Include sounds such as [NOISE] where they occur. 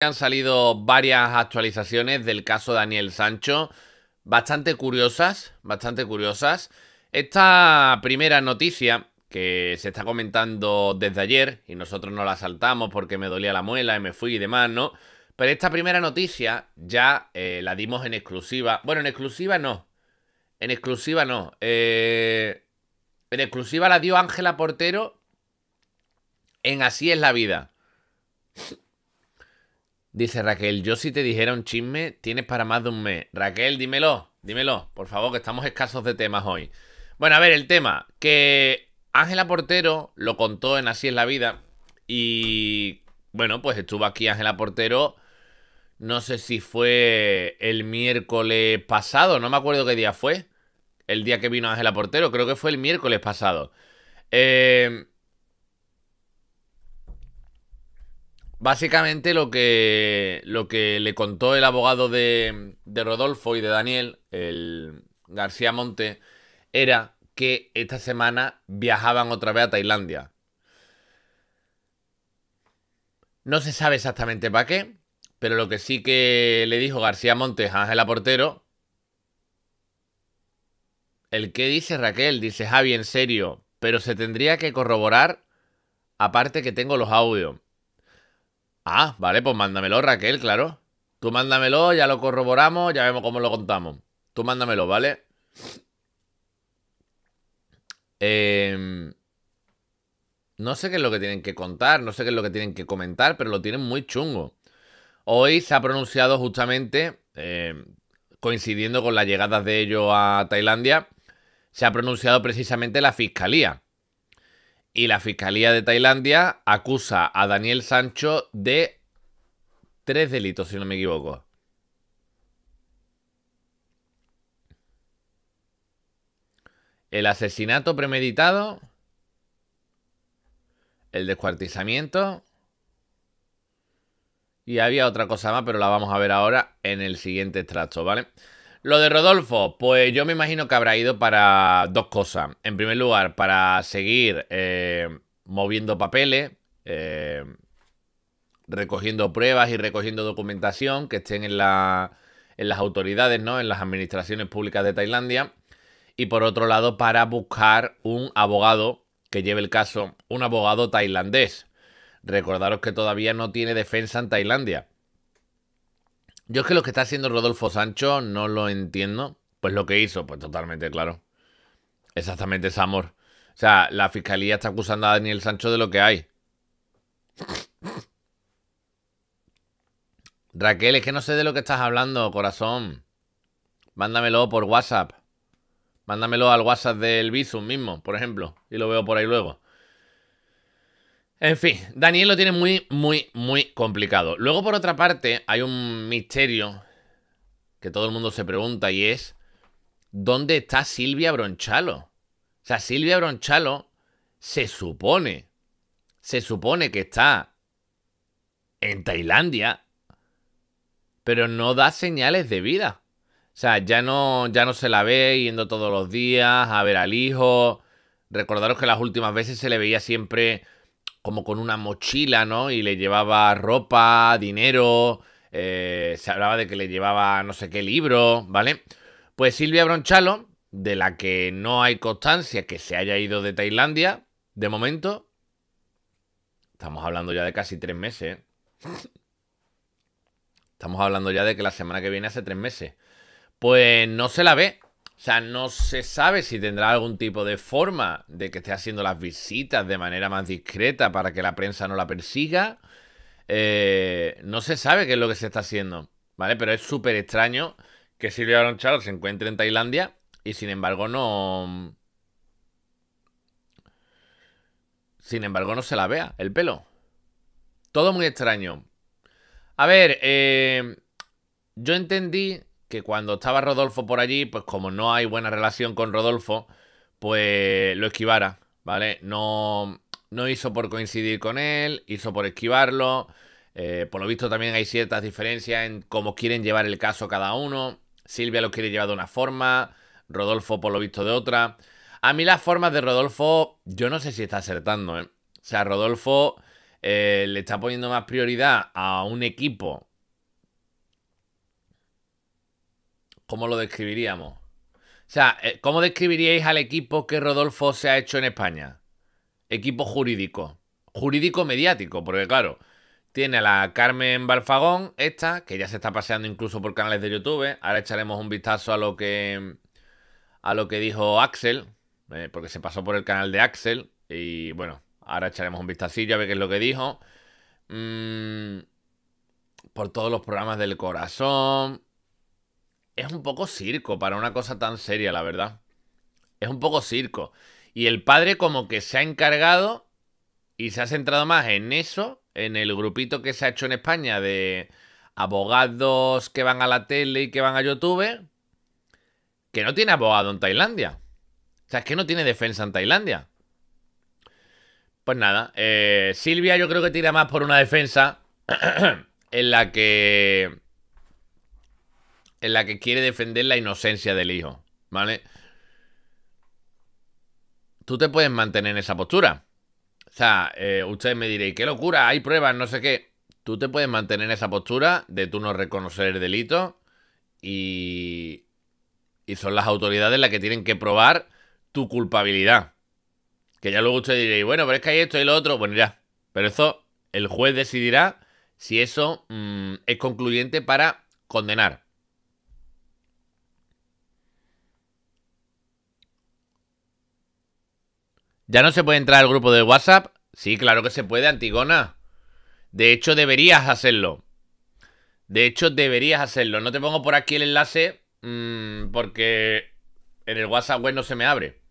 Han salido varias actualizaciones del caso Daniel Sancho, bastante curiosas, bastante curiosas. Esta primera noticia que se está comentando desde ayer y nosotros no la saltamos porque me dolía la muela y me fui y demás, ¿no? Pero esta primera noticia ya eh, la dimos en exclusiva. Bueno, en exclusiva no. En exclusiva no. Eh, en exclusiva la dio Ángela Portero en Así es la vida. Dice Raquel, yo si te dijera un chisme, tienes para más de un mes. Raquel, dímelo, dímelo, por favor, que estamos escasos de temas hoy. Bueno, a ver, el tema, que Ángela Portero lo contó en Así es la vida y, bueno, pues estuvo aquí Ángela Portero, no sé si fue el miércoles pasado, no me acuerdo qué día fue, el día que vino Ángela Portero, creo que fue el miércoles pasado. Eh, Básicamente lo que, lo que le contó el abogado de, Rodolfo y de Daniel, el García Monte, era que esta semana viajaban otra vez a Tailandia. No se sabe exactamente para qué, pero lo que sí que le dijo García Montes a Ángela Portero. El que dice Raquel, dice Javi, en serio, pero se tendría que corroborar, aparte que tengo los audios. Ah, vale, pues mándamelo, Raquel, claro. Tú mándamelo, ya lo corroboramos, ya vemos cómo lo contamos. Tú mándamelo, ¿vale? Em, no sé qué es lo que tienen que contar, no sé qué es lo que tienen que comentar, pero lo tienen muy chungo. Hoy se ha pronunciado justamente, em, coincidiendo con las llegadas de ellos a Tailandia, se ha pronunciado precisamente la fiscalía y la Fiscalía de Tailandia acusa a Daniel Sancho de tres delitos, si no me equivoco. El asesinato premeditado, el descuartizamiento y había otra cosa más, pero la vamos a ver ahora en el siguiente extracto, ¿vale? vale lo de Rodolfo, pues yo me imagino que habrá ido para dos cosas. En primer lugar, para seguir eh, moviendo papeles, eh, recogiendo pruebas y recogiendo documentación que estén en, en las autoridades, ¿no? En las administraciones públicas de Tailandia. Y por otro lado, para buscar un abogado que lleve el caso, un abogado tailandés. Recordaros que todavía no tiene defensa en Tailandia. Yo es que lo que está haciendo Rodolfo Sancho no lo entiendo. Pues lo que hizo, pues totalmente claro. Exactamente Samor. O sea, la fiscalía está acusando a Daniel Sancho de lo que hay. Raquel, es que no sé de lo que estás hablando, corazón. Mándamelo por WhatsApp. Mándamelo al WhatsApp del Bizum mismo, por ejemplo. Y lo veo por ahí luego. En fin, Daniel lo tiene muy, muy, muy complicado. Luego, por otra parte, hay un misterio que todo el mundo se pregunta y es, ¿dónde está Silvia Bronchalo? O sea, Silvia Bronchalo se supone, se supone que está en Tailandia, pero no da señales de vida. O sea, ya no, ya no se la ve yendo todos los días a ver al hijo. Recordaros que las últimas veces se le veía siempre como con una mochila, ¿no? Y le llevaba ropa, dinero, eh, se hablaba de que le llevaba no sé qué libro, ¿vale? Pues Silvia Bronchalo, de la que no hay constancia que se haya ido de Tailandia, de momento, estamos hablando ya de casi tres meses, Estamos hablando ya de que la semana que viene hace tres meses. Pues no se la ve. O sea, no se sabe si tendrá algún tipo de forma de que esté haciendo las visitas de manera más discreta para que la prensa no la persiga. Eh, no se sabe qué es lo que se está haciendo, ¿vale? Pero es súper extraño que Silvia Charles se encuentre en Tailandia y sin embargo no... Sin embargo no se la vea el pelo. Todo muy extraño. A ver, eh, yo entendí que cuando estaba Rodolfo por allí, pues como no hay buena relación con Rodolfo, pues lo esquivara, ¿vale? No, no hizo por coincidir con él, hizo por esquivarlo. Eh, por lo visto también hay ciertas diferencias en cómo quieren llevar el caso cada uno. Silvia lo quiere llevar de una forma, Rodolfo por lo visto de otra. A mí las formas de Rodolfo, yo no sé si está acertando, ¿eh? O sea, Rodolfo eh, le está poniendo más prioridad a un equipo ¿Cómo lo describiríamos? O sea, eh, ¿cómo describiríais al equipo que Rodolfo se ha hecho en España? Equipo jurídico. Jurídico mediático, porque claro, tiene a la Carmen Balfagón, esta, que ya se está paseando incluso por canales de YouTube. Ahora echaremos un vistazo a lo que. a lo que dijo Axel. Eh, porque se pasó por el canal de Axel. Y bueno, ahora echaremos un vistacillo a ver qué es lo que dijo. Mm, por todos los programas del corazón es un poco circo para una cosa tan seria, la verdad. Es un poco circo. Y el padre como que se ha encargado y se ha centrado más en eso, en el grupito que se ha hecho en España de abogados que van a la tele y que van a YouTube, que no tiene abogado en Tailandia. O sea, es que no tiene defensa en Tailandia. Pues nada, eh, Silvia yo creo que tira más por una defensa [CLEARS THROAT] en la que en la que quiere defender la inocencia del hijo, ¿vale? Tú te puedes mantener en esa postura. O sea, eh, ustedes me diréis, qué locura, hay pruebas, no sé qué. Tú te puedes mantener en esa postura de tú no reconocer el delito y, y son las autoridades las que tienen que probar tu culpabilidad. Que ya luego ustedes diréis, bueno, pero es que hay esto y lo otro. Bueno, ya. Pero eso, el juez decidirá si eso mm, es concluyente para condenar. ¿Ya no se puede entrar al grupo de WhatsApp? Sí, claro que se puede, Antigona. De hecho, deberías hacerlo. De hecho, deberías hacerlo. No te pongo por aquí el enlace mm, porque en el WhatsApp web no se me abre.